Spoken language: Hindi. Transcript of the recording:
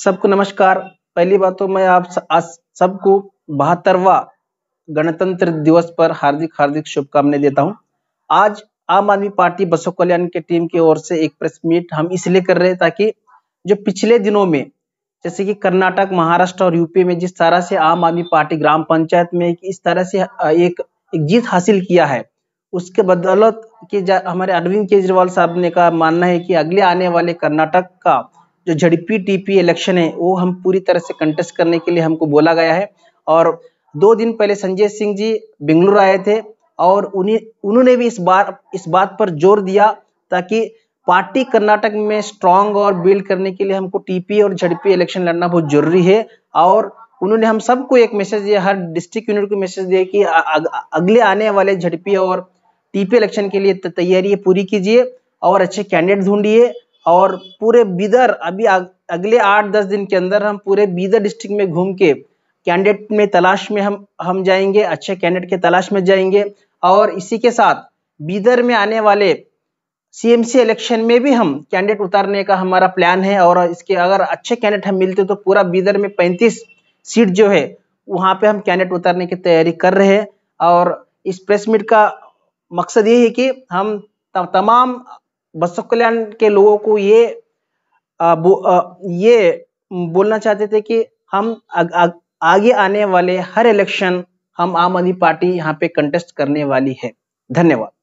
सबको नमस्कार पहली बात तो मैं आप सबको बहत्तरवा गणतंत्र दिवस पर हार्दिक हार्दिक शुभकामनाएं देता हूं आज आम आदमी पार्टी बसो कल्याण के टीम की ओर से एक प्रेस मीट हम इसलिए कर रहे हैं ताकि जो पिछले दिनों में जैसे कि कर्नाटक महाराष्ट्र और यूपी में जिस तरह से आम आदमी पार्टी ग्राम पंचायत में इस तरह से एक, एक जीत हासिल किया है उसके बदौलत की हमारे अरविंद केजरीवाल साहब ने का मानना है कि अगले आने वाले कर्नाटक का जो झड़पी टीपी इलेक्शन है वो हम पूरी तरह से कंटेस्ट करने के लिए हमको बोला गया है और दो दिन पहले संजय सिंह जी बेंगलुरु आए थे और उन्हें उन्होंने भी इस बार इस बात पर जोर दिया ताकि पार्टी कर्नाटक में स्ट्रांग और बिल्ड करने के लिए हमको टीपी और झड़पी इलेक्शन लड़ना बहुत जरूरी है और उन्होंने हम सबको एक मैसेज दिया हर डिस्ट्रिक्ट यूनिट को मैसेज दिया कि अगले आने वाले झड़पी और टीपी इलेक्शन के लिए तैयारी पूरी कीजिए और अच्छे कैंडिडेट ढूंढिए और पूरे बीदर अभी अगले आठ दस दिन के अंदर हम पूरे बीदर डिस्ट्रिक्ट में घूम के कैंडिडेट में तलाश में हम हम जाएंगे अच्छे कैंडिडेट के तलाश में जाएंगे और इसी के साथ बीदर में आने वाले सीएमसी इलेक्शन में भी हम कैंडिडेट उतारने का हमारा प्लान है और इसके अगर अच्छे कैंडिडेट हम मिलते तो पूरा बीदर में पैंतीस सीट जो है वहाँ पे हम कैंडिडेट उतारने की तैयारी कर रहे हैं और इस प्रेस मीट का मकसद ये है कि हम तमाम बसव कल्याण के लोगों को ये आ, बो, आ, ये बोलना चाहते थे कि हम आग, आग, आगे आने वाले हर इलेक्शन हम आम आदमी पार्टी यहाँ पे कंटेस्ट करने वाली है धन्यवाद